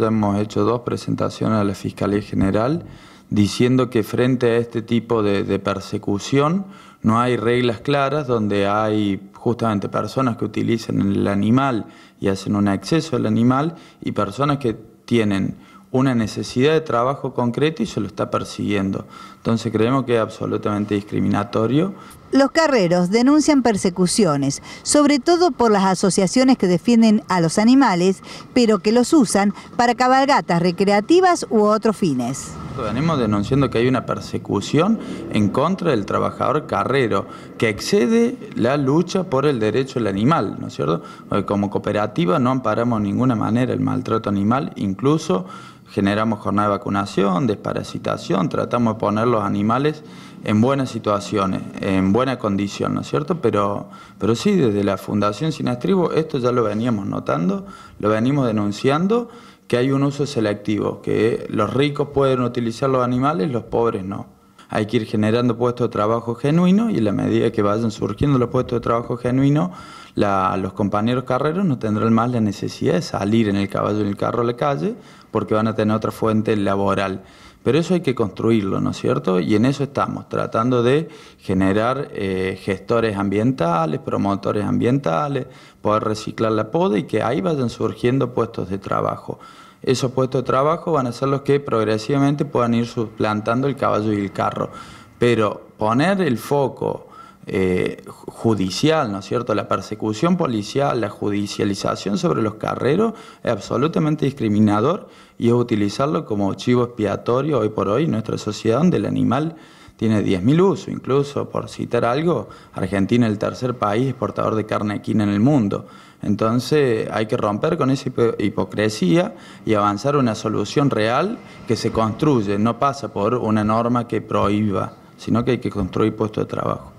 ya hemos hecho dos presentaciones a la Fiscalía General diciendo que frente a este tipo de, persecución no hay reglas claras donde hay justamente personas que utilizan el animal y hacen un exceso al animal y personas que tienen una necesidad de trabajo concreto y se lo está persiguiendo. Entonces creemos que es absolutamente discriminatorio. Los carreros denuncian persecuciones, sobre todo por las asociaciones que defienden a los animales, pero que los usan para cabalgatas recreativas u otros fines. Venimos denunciando que hay una persecución en contra del trabajador carrero, que excede la lucha por el derecho del animal, ¿no es cierto? como cooperativa no amparamos de ninguna manera el maltrato animal, incluso generamos jornada de vacunación, desparasitación, tratamos de poner los animales en buenas situaciones, en buena condición, ¿no es cierto? Pero, pero sí, desde la Fundación Sin esto ya lo veníamos notando, lo venimos denunciando, que hay un uso selectivo, que los ricos pueden utilizar los animales, los pobres no hay que ir generando puestos de trabajo genuinos y en la medida que vayan surgiendo los puestos de trabajo genuinos, los compañeros carreros no tendrán más la necesidad de salir en el caballo, en el carro a la calle, porque van a tener otra fuente laboral. Pero eso hay que construirlo, ¿no es cierto? Y en eso estamos, tratando de generar eh, gestores ambientales, promotores ambientales, poder reciclar la poda y que ahí vayan surgiendo puestos de trabajo. Esos puestos de trabajo van a ser los que progresivamente puedan ir suplantando el caballo y el carro. Pero poner el foco eh, judicial, ¿no es cierto? La persecución policial, la judicialización sobre los carreros es absolutamente discriminador y es utilizarlo como chivo expiatorio hoy por hoy en nuestra sociedad donde el animal tiene 10.000 usos, incluso por citar algo, Argentina es el tercer país exportador de carne equina en el mundo. Entonces hay que romper con esa hipocresía y avanzar una solución real que se construye, no pasa por una norma que prohíba, sino que hay que construir puestos de trabajo.